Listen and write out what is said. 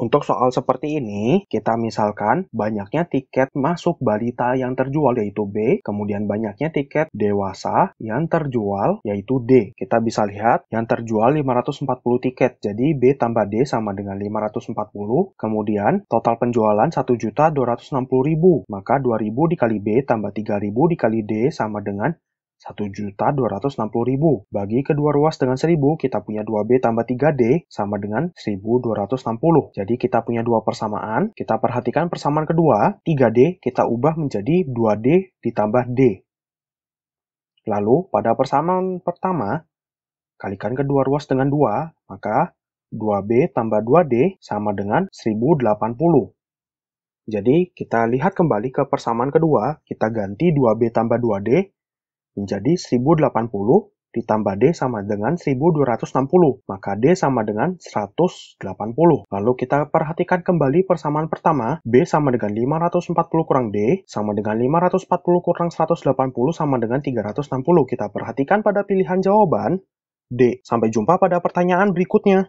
Untuk soal seperti ini, kita misalkan banyaknya tiket masuk balita yang terjual yaitu B, kemudian banyaknya tiket dewasa yang terjual yaitu D. Kita bisa lihat yang terjual 540 tiket, jadi B tambah D sama dengan 540, kemudian total penjualan 1.260.000, maka 2.000 dikali B tambah 3.000 dikali D sama dengan 1.260.000. Bagi kedua ruas dengan 1000, kita punya 2B tambah 3D sama dengan 1260. Jadi kita punya dua persamaan, kita perhatikan persamaan kedua, 3D kita ubah menjadi 2D ditambah D. Lalu pada persamaan pertama, kalikan kedua ruas dengan 2, maka 2B tambah 2D sama dengan 1080. Jadi kita lihat kembali ke persamaan kedua, kita ganti 2B tambah 2D menjadi 1080 ditambah D sama dengan 1260, maka D sama dengan 180. Lalu kita perhatikan kembali persamaan pertama, B sama dengan 540 kurang D, sama dengan 540 kurang 180 sama dengan 360. Kita perhatikan pada pilihan jawaban D. Sampai jumpa pada pertanyaan berikutnya.